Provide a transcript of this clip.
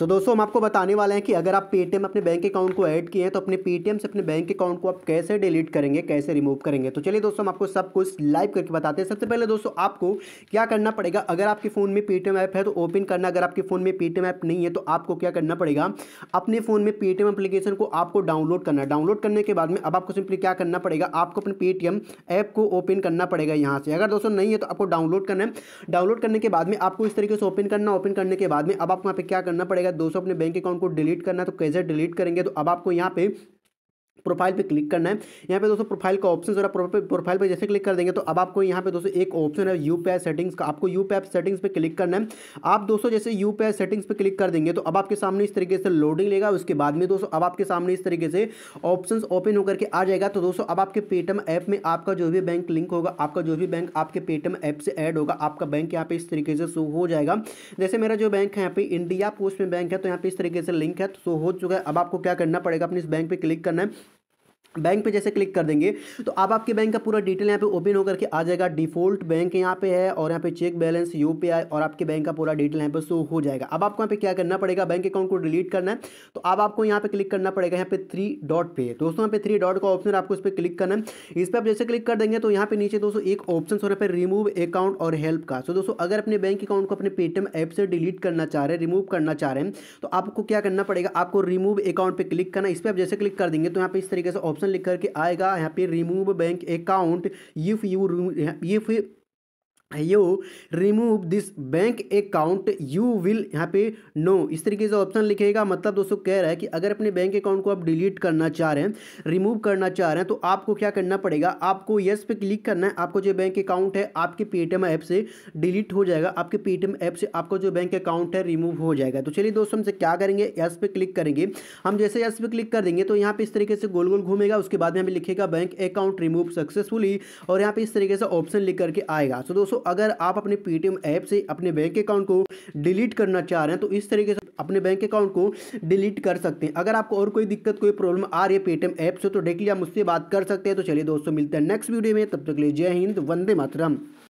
सो so, दोस्तों हम आपको बताने वाले हैं कि अगर आप पेटीएम अपने बैंक अकाउंट को ऐड किए हैं तो अपने पेटीएम से अपने बैंक अकाउंट को आप कैसे डिलीट करेंगे कैसे रिमूव करेंगे तो चलिए दोस्तों हम आपको सब कुछ लाइव करके बताते हैं सबसे पहले दोस्तों आपको क्या करना पड़ेगा अगर आपके फ़ोन में पेटीएम ऐप है तो ओपन करना अगर आपके फ़ोन में पेटीएम ऐप नहीं है तो आपको क्या करना पड़ेगा अपने फ़ोन में पेटीएम अपलीकेशन को आपको डाउनलोड करना डाउनलोड करने के बाद में अब आपको सिंपली क्या करना पड़ेगा आपको अपने पेटीएम ऐप को ओपन करना पड़ेगा यहाँ से अगर दोस्तों नहीं है तो आपको डाउनलोड करना है डाउनलोड करने के बाद में आपको इस तरीके से ओपन करना ओपन करने के बाद में अब आपको यहाँ पे क्या करना पड़ेगा या दोस्तों अपने बैंक अकाउंट को डिलीट करना है तो कैसे डिलीट करेंगे तो अब आपको यहाँ पे प्रोफाइल पे क्लिक करना है यहाँ पे दोस्तों प्रोफाइल का ऑप्शन है प्रोफाइल पे जैसे क्लिक कर देंगे तो अब आपको यहाँ पे दोस्तों एक ऑप्शन है यू पे सेटिंग्स का आपको यू पे सेटिंग्स पे क्लिक करना है आप दोस्तों जैसे यू पे सेटिंग्स पे क्लिक कर देंगे तो अब आपके सामने इस तरीके से लोडिंग लेगा उसके बाद में दोस्तों अब आपके सामने इस तरीके से ऑप्शन ओपन होकर के आ जाएगा तो दोस्तों अब आपके पेटीएम ऐप में आपका जो भी बैंक लिंक होगा आपका जो भी बैंक आपके पेटीएम ऐप से एड होगा आपका बैंक यहाँ पे इस तरीके से शो हो जाएगा जैसे मेरा जो बैंक है यहाँ पे इंडिया पोस्ट में बैंक है तो यहाँ पे इस तरीके से लिंक है तो शो हो चुका है अब आपको क्या करना पड़ेगा अपने इस बैंक पर क्लिक करना है बैंक पे जैसे क्लिक कर देंगे तो आप आपके बैंक का पूरा डिटेल यहाँ पे ओपन होकर के आ जाएगा डिफॉल्ट बैंक यहाँ पे है और यहाँ पे चेक बैलेंस यूपीआई और आपके बैंक का पूरा डिटेल यहाँ पे शो हो जाएगा अब आपको यहाँ पे क्या करना पड़ेगा बैंक अकाउंट को डिलीट करना है तो अब आपको यहाँ पे क्लिक करना पड़ेगा यहाँ पे थ्री डॉट पे दोस्तों यहाँ पे थ्री डॉट का ऑप्शन आपको इस पर क्लिक करना है इस पर आप जैसे क्लिक कर देंगे तो यहाँ पे नीचे दोस्तों एक ऑप्शन हो रहा है रिमूव अकाउंट और हेल्प का सो दोस्तों अगर अपने बैंक अकाउंट को अपने पेटीएम ऐप से डिलीट करना चाह रहे हैं रिमूव करना चाह रहे हैं तो आपको क्या करना पड़ेगा आपको रिमूव अकाउंट पर क्लिक करना इस पर आप जैसे क्लिक कर देंगे तो यहाँ पे इस तरीके से ऑप्शन ऑप्शन लिख करके आएगा यहाँ पे remove bank account if you if you remove this bank account you will यहाँ पे नो इस तरीके से ऑप्शन लिखेगा मतलब दोस्तों कह रहा है कि अगर अपने बैंक अकाउंट को आप डिलीट करना चाह रहे हैं रिमूव करना चाह रहे हैं तो आपको क्या करना पड़ेगा आपको यस पे क्लिक करना है आपको जो बैंक अकाउंट है आपके पेटीएम ऐप से डिलीट हो जाएगा आपके पेटीएम ऐप से आपको जो बैंक अकाउंट है रिमूव हो जाएगा तो चलिए दोस्तों हमसे क्या करेंगे यस पे क्लिक करेंगे हम जैसे यस पे क्लिक कर देंगे तो यहाँ पे इस तरीके से गोल गोल घूमेगा उसके बाद में हमें लिखेगा बैंक अकाउंट रिमूव सक्सेसफुली और यहाँ पे इस तरीके से ऑप्शन लिख करके आएगा तो दोस्तों अगर आप अपने पेटीएम ऐप से अपने बैंक अकाउंट को डिलीट करना चाह रहे हैं तो इस तरीके से अपने बैंक अकाउंट को डिलीट कर सकते हैं अगर आपको और कोई दिक्कत कोई प्रॉब्लम आ रही है पेटीएम ऐप से तो डायरेक्टली आप मुझसे बात कर सकते हैं तो चलिए दोस्तों मिलते हैं नेक्स्ट वीडियो में तब तक ले जय हिंद वंदे मातरम